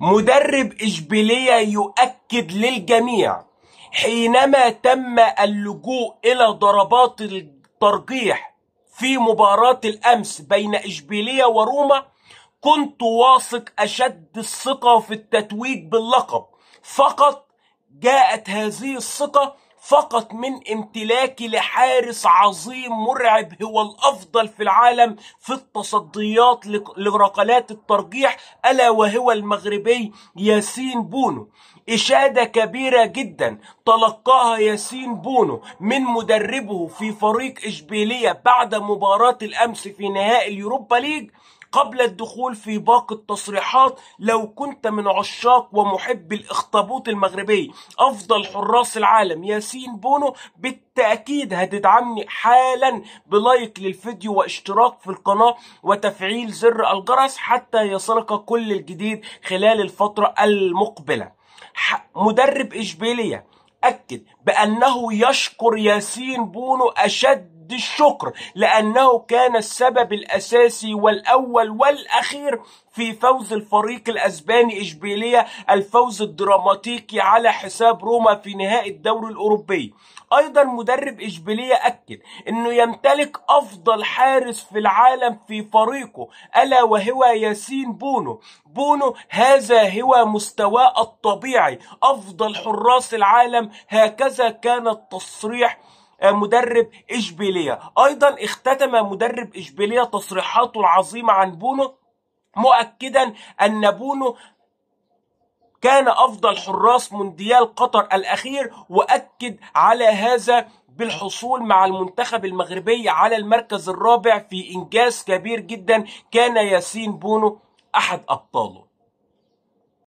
مدرب إشبيلية يؤكد للجميع حينما تم اللجوء إلى ضربات الترجيح في مباراة الأمس بين إشبيلية وروما كنت واثق أشد الثقة في التتويج باللقب فقط جاءت هذه الثقة فقط من امتلاكي لحارس عظيم مرعب هو الافضل في العالم في التصديات لركلات الترجيح الا وهو المغربي ياسين بونو إشادة كبيرة جدا تلقاها ياسين بونو من مدربه في فريق إشبيلية بعد مباراة الأمس في نهائي اليوروبا ليج قبل الدخول في باقي التصريحات لو كنت من عشاق ومحب الاخطبوط المغربي افضل حراس العالم ياسين بونو بالتأكيد هتدعمني حالا بلايك للفيديو واشتراك في القناة وتفعيل زر الجرس حتى يصلك كل الجديد خلال الفترة المقبلة مدرب إشبيلية أكد بأنه يشكر ياسين بونو أشد رد الشكر لأنه كان السبب الأساسي والأول والأخير في فوز الفريق الأسباني إشبيلية الفوز الدراماتيكي على حساب روما في نهائي الدوري الأوروبي أيضا مدرب إشبيلية أكد أنه يمتلك أفضل حارس في العالم في فريقه ألا وهو ياسين بونو بونو هذا هو مستواه الطبيعي أفضل حراس العالم هكذا كان التصريح مدرب إشبيلية أيضا اختتم مدرب إشبيلية تصريحاته العظيمة عن بونو مؤكدا أن بونو كان أفضل حراس مونديال قطر الأخير وأكد على هذا بالحصول مع المنتخب المغربي على المركز الرابع في إنجاز كبير جدا كان ياسين بونو أحد أبطاله